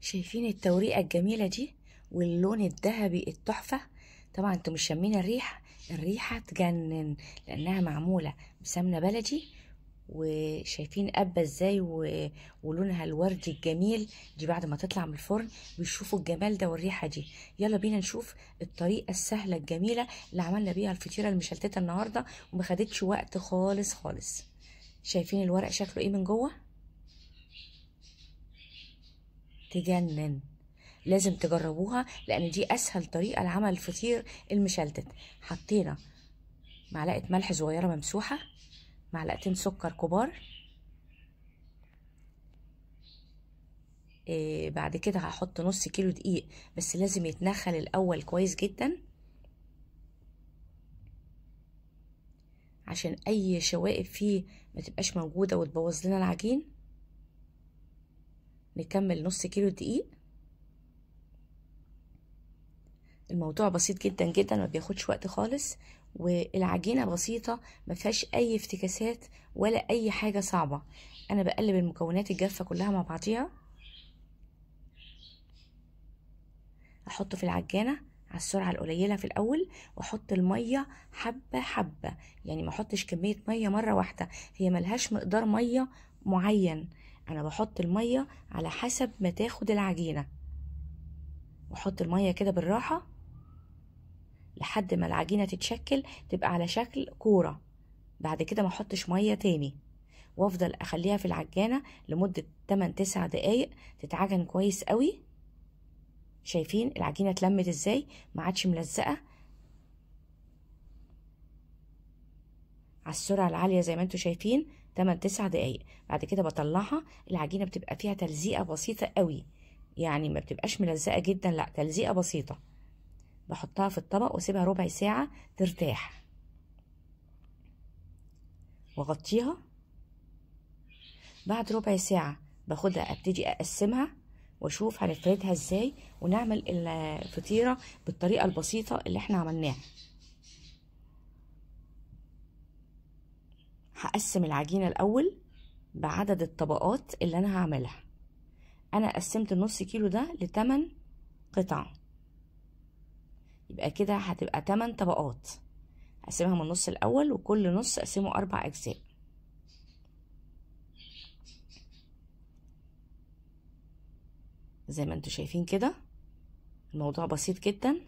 شايفين التوريقة الجميلة دي واللون الذهبي التحفة طبعا انتوا مش شامين الريحة الريحة تجنن لانها معمولة بسمنة بلدي وشايفين قبة ازاي ولونها الوردي الجميل دي بعد ما تطلع من الفرن بيشوفوا الجمال ده والريحة دي يلا بينا نشوف الطريقة السهلة الجميلة اللي عملنا بيها الفطيرة المشلتتة النهاردة وما خدتش وقت خالص خالص شايفين الورق شكله ايه من جوه تجنن لازم تجربوها لان دي اسهل طريقه لعمل الفطير المشلتت حطينا معلقه ملح صغيره ممسوحه معلقتين سكر كبار آه، بعد كده هحط نص كيلو دقيق بس لازم يتنخل الاول كويس جدا عشان اي شوائب فيه ما تبقاش موجوده وتبوظ لنا العجين نكمل نص كيلو دقيق الموضوع بسيط جدا جدا ما بياخدش وقت خالص والعجينة بسيطة ما فيهاش أي افتكاسات ولا أي حاجة صعبة أنا بقلب المكونات الجافة كلها مع بعضيها أحطه في العجانة على السرعة القليلة في الأول وأحط المية حبة حبة يعني ما أحطش كمية مية مرة واحدة هي ملهاش مقدار مية معين انا بحط الميه على حسب ما تاخد العجينه واحط الميه كده بالراحه لحد ما العجينه تتشكل تبقى على شكل كوره بعد كده ما احطش ميه تاني وافضل اخليها في العجانه لمده 8 9 دقايق تتعجن كويس قوي شايفين العجينه اتلمت ازاي ما عادش ملزقه على السرعه العاليه زي ما انتم شايفين 8 9 دقايق بعد كده بطلعها العجينه بتبقى فيها تلزيقه بسيطه قوي يعني ما بتبقاش ملزقه جدا لا تلزيقه بسيطه بحطها في الطبق واسيبها ربع ساعه ترتاح واغطيها بعد ربع ساعه باخدها ابتدي اقسمها واشوف هنفردها ازاي ونعمل الفطيره بالطريقه البسيطه اللي احنا عملناها هقسم العجينة الأول بعدد الطبقات اللي أنا هعملها أنا قسمت النص كيلو ده لتمن قطع يبقى كده هتبقى تمن طبقات أقسمها من النص الأول وكل نص أقسمه أربع أجزاء زي ما انتوا شايفين كده الموضوع بسيط جدا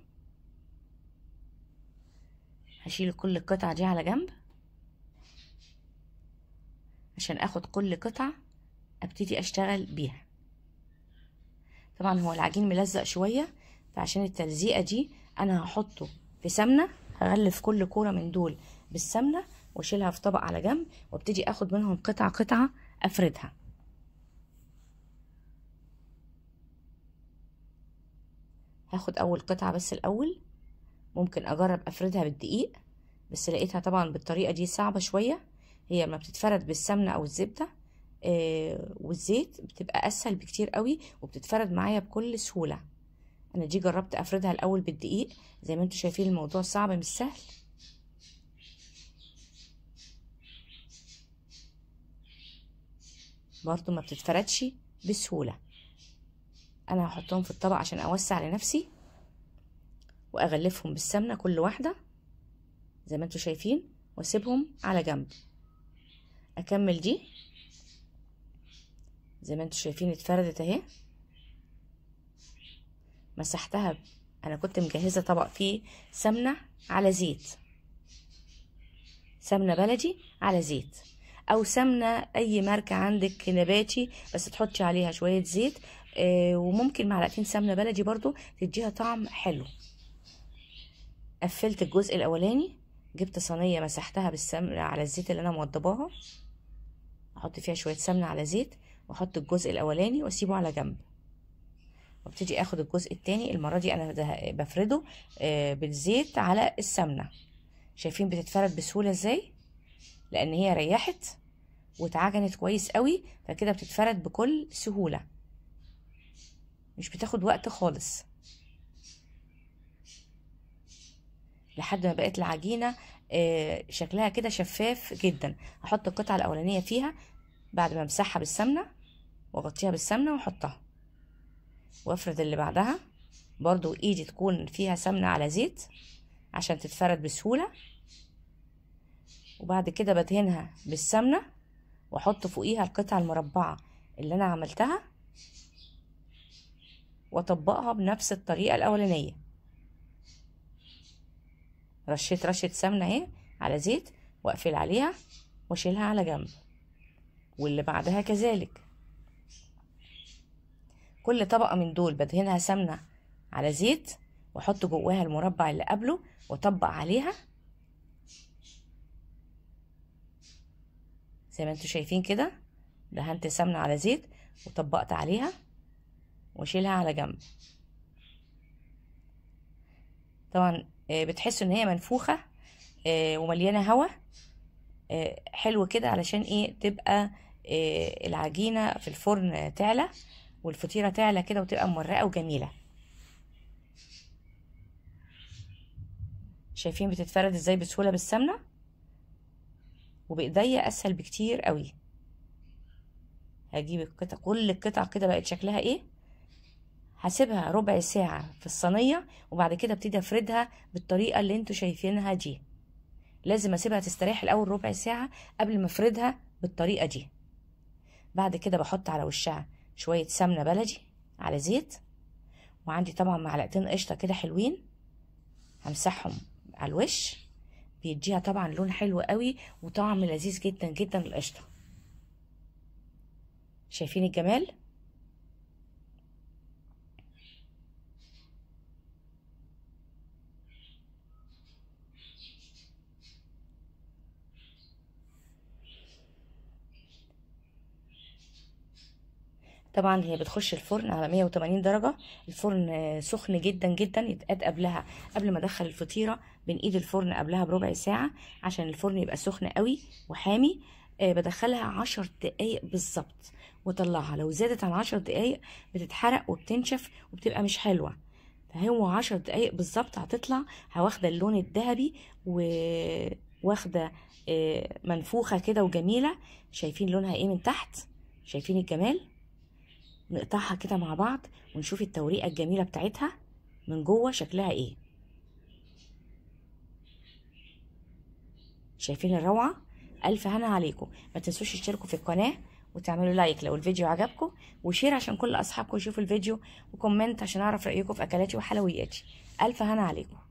هشيل كل القطعة دي على جنب عشان اخد كل قطعة ابتدي اشتغل بيها طبعا هو العجين ملزق شوية فعشان التلزيقة دي انا هحطه في سمنة هغلف كل كورة من دول بالسمنة واشيلها في طبق على جنب وابتدي اخد منهم قطعة قطعة افردها هاخد اول قطعة بس الاول ممكن اجرب افردها بالدقيق بس لقيتها طبعا بالطريقة دي صعبة شوية هي لما بتتفرد بالسمنه او الزبده آه والزيت بتبقى اسهل بكتير قوي وبتتفرد معايا بكل سهوله انا دي جربت افردها الاول بالدقيق زي ما انتم شايفين الموضوع صعب مش سهل برضو ما بتتفردش بسهوله انا هحطهم في الطبق عشان اوسع لنفسي واغلفهم بالسمنه كل واحده زي ما انتم شايفين واسيبهم على جنب اكمل دي زي ما انتوا شايفين اتفردت اهي مسحتها انا كنت مجهزه طبق فيه سمنه على زيت سمنه بلدي على زيت او سمنه اي ماركه عندك نباتي بس تحطي عليها شويه زيت آه وممكن معلقتين سمنه بلدي برضو تديها طعم حلو قفلت الجزء الاولاني جبت صينيه مسحتها بالسمنه على الزيت اللي انا موضباها احط فيها شويه سمنه على زيت واحط الجزء الاولاني واسيبه على جنب وابتدي اخد الجزء التاني المره دي انا بفرده آه، بالزيت على السمنه شايفين بتتفرد بسهوله ازاي لان هي ريحت وتعجنت كويس قوي فكده بتتفرد بكل سهوله مش بتاخد وقت خالص لحد ما بقت العجينه آه، شكلها كده شفاف جدا هحط القطعه الاولانيه فيها بعد ما امسحها بالسمنة واغطيها بالسمنة واحطها وافرد اللي بعدها برضو ايدي تكون فيها سمنة على زيت عشان تتفرد بسهولة وبعد كده بدهنها بالسمنة واحط فوقيها القطعة المربعة اللي انا عملتها واطبقها بنفس الطريقة الاولانية رشيت رشة سمنة اهي على زيت واقفل عليها واشيلها على جنب واللي بعدها كذلك كل طبقة من دول بدهنها سمنة على زيت واحط جواها المربع اللي قبله واطبق عليها زي ما انتوا شايفين كده دهنت سمنة على زيت وطبقت عليها واشيلها على جنب طبعا آه، بتحس ان هي منفوخة آه، ومليانة هوا آه، حلو كده علشان ايه تبقى آه، العجينه في الفرن تعلى والفطيره تعلى كده وتبقى مورقه وجميله شايفين بتتفرد ازاي بسهوله بالسمنه وبايديا اسهل بكتير قوي هجيب القطع كل القطع كده بقت شكلها ايه هسيبها ربع ساعه في الصينيه وبعد كده ابتدي افردها بالطريقه اللي انتوا شايفينها دي لازم اسيبها تستريح الاول ربع ساعه قبل ما افردها بالطريقه دي بعد كده بحط على وشها شوية سمنة بلدي على زيت وعندي طبعا معلقتين قشطة كده حلوين همسحهم على الوش بيديها طبعا لون حلو قوي وطعم لذيذ جدا جدا القشطة شايفين الجمال؟ طبعا هي بتخش الفرن على 180 درجه الفرن سخن جدا جدا يتقاد قبلها قبل ما ادخل الفطيره بنقيد الفرن قبلها بربع ساعه عشان الفرن يبقى سخن قوي وحامي آه، بدخلها 10 دقايق بالظبط واطلعها لو زادت عن 10 دقايق بتتحرق وبتنشف وبتبقى مش حلوه فهو 10 دقايق بالظبط هتطلع واخده اللون الذهبي واخده آه، منفوخه كده وجميله شايفين لونها ايه من تحت شايفين الجمال نقطعها كده مع بعض ونشوف التوريقة الجميلة بتاعتها من جوه شكلها ايه شايفين الروعة ألف هنا عليكم ما تنسوش تشتركوا في القناة وتعملوا لايك لو الفيديو عجبكم وشير عشان كل أصحابكم يشوفوا الفيديو وكومنت عشان أعرف رأيكم في أكلاتي وحلوياتي ألف هنا عليكم